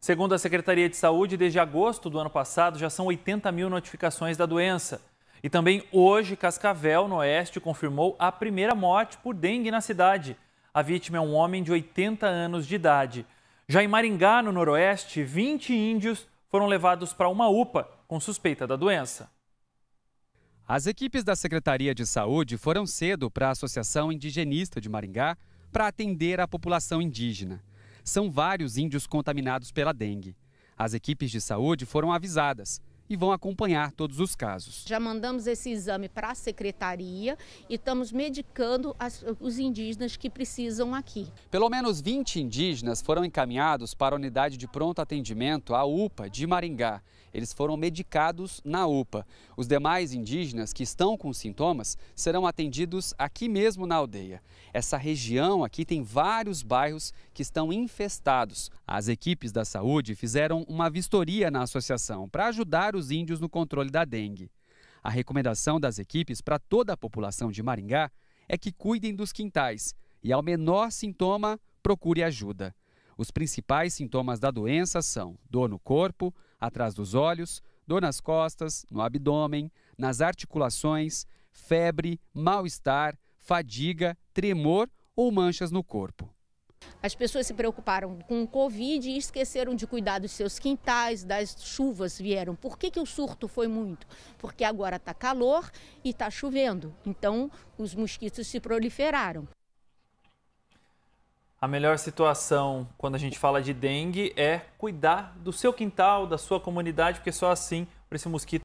Segundo a Secretaria de Saúde, desde agosto do ano passado já são 80 mil notificações da doença. E também hoje, Cascavel, no Oeste, confirmou a primeira morte por dengue na cidade. A vítima é um homem de 80 anos de idade. Já em Maringá, no Noroeste, 20 índios foram levados para uma UPA com suspeita da doença. As equipes da Secretaria de Saúde foram cedo para a Associação Indigenista de Maringá para atender a população indígena são vários índios contaminados pela dengue. As equipes de saúde foram avisadas, e vão acompanhar todos os casos. Já mandamos esse exame para a secretaria e estamos medicando as, os indígenas que precisam aqui. Pelo menos 20 indígenas foram encaminhados para a unidade de pronto atendimento, a UPA, de Maringá. Eles foram medicados na UPA. Os demais indígenas que estão com sintomas serão atendidos aqui mesmo na aldeia. Essa região aqui tem vários bairros que estão infestados. As equipes da saúde fizeram uma vistoria na associação para ajudar os os índios no controle da dengue. A recomendação das equipes para toda a população de Maringá é que cuidem dos quintais e, ao menor sintoma, procure ajuda. Os principais sintomas da doença são dor no corpo, atrás dos olhos, dor nas costas, no abdômen, nas articulações, febre, mal-estar, fadiga, tremor ou manchas no corpo. As pessoas se preocuparam com o Covid e esqueceram de cuidar dos seus quintais, das chuvas vieram. Por que, que o surto foi muito? Porque agora está calor e está chovendo. Então, os mosquitos se proliferaram. A melhor situação quando a gente fala de dengue é cuidar do seu quintal, da sua comunidade, porque só assim, para esse mosquito.